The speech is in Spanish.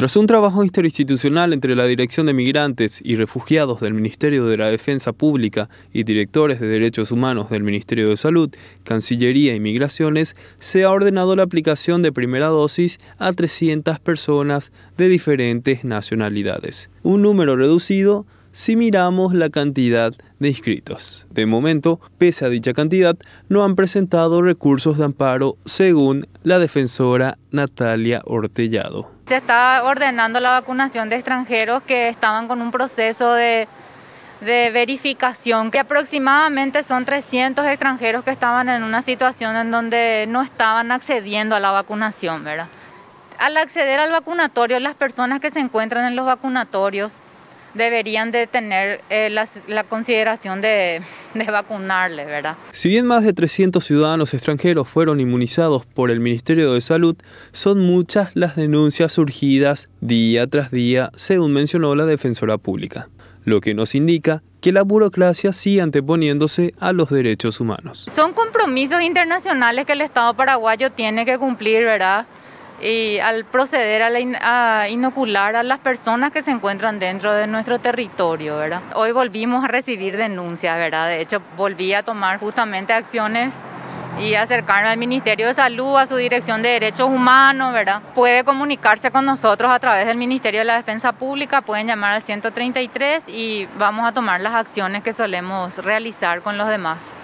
Tras un trabajo interinstitucional entre la Dirección de Migrantes y Refugiados del Ministerio de la Defensa Pública y directores de Derechos Humanos del Ministerio de Salud, Cancillería y Migraciones, se ha ordenado la aplicación de primera dosis a 300 personas de diferentes nacionalidades. Un número reducido si miramos la cantidad de inscritos. De momento, pese a dicha cantidad, no han presentado recursos de amparo según la defensora Natalia Ortellado se está ordenando la vacunación de extranjeros que estaban con un proceso de, verificación, que aproximadamente son 300 extranjeros que estaban en una situación en donde no estaban accediendo a la vacunación, Al acceder al vacunatorio, las personas que se encuentran en los vacunatorios deberían de tener eh, la, consideración de, de vacunarle, ¿verdad? Si bien más de 300 ciudadanos extranjeros fueron inmunizados por el Ministerio de Salud, son muchas las denuncias surgidas día tras día, según mencionó la Defensora Pública, lo que nos indica que la burocracia sigue anteponiéndose a los derechos humanos. Son compromisos internacionales que el Estado paraguayo tiene que cumplir, ¿verdad? y al proceder a, inocular a las personas que se encuentran dentro de nuestro territorio, Hoy volvimos a recibir denuncias, De hecho, volví a tomar justamente acciones y acercarme al Ministerio de Salud, a su Dirección de Derechos Humanos, Puede comunicarse con nosotros a través del Ministerio de la Defensa Pública, pueden llamar al 133 y vamos a tomar las acciones que solemos realizar con los demás.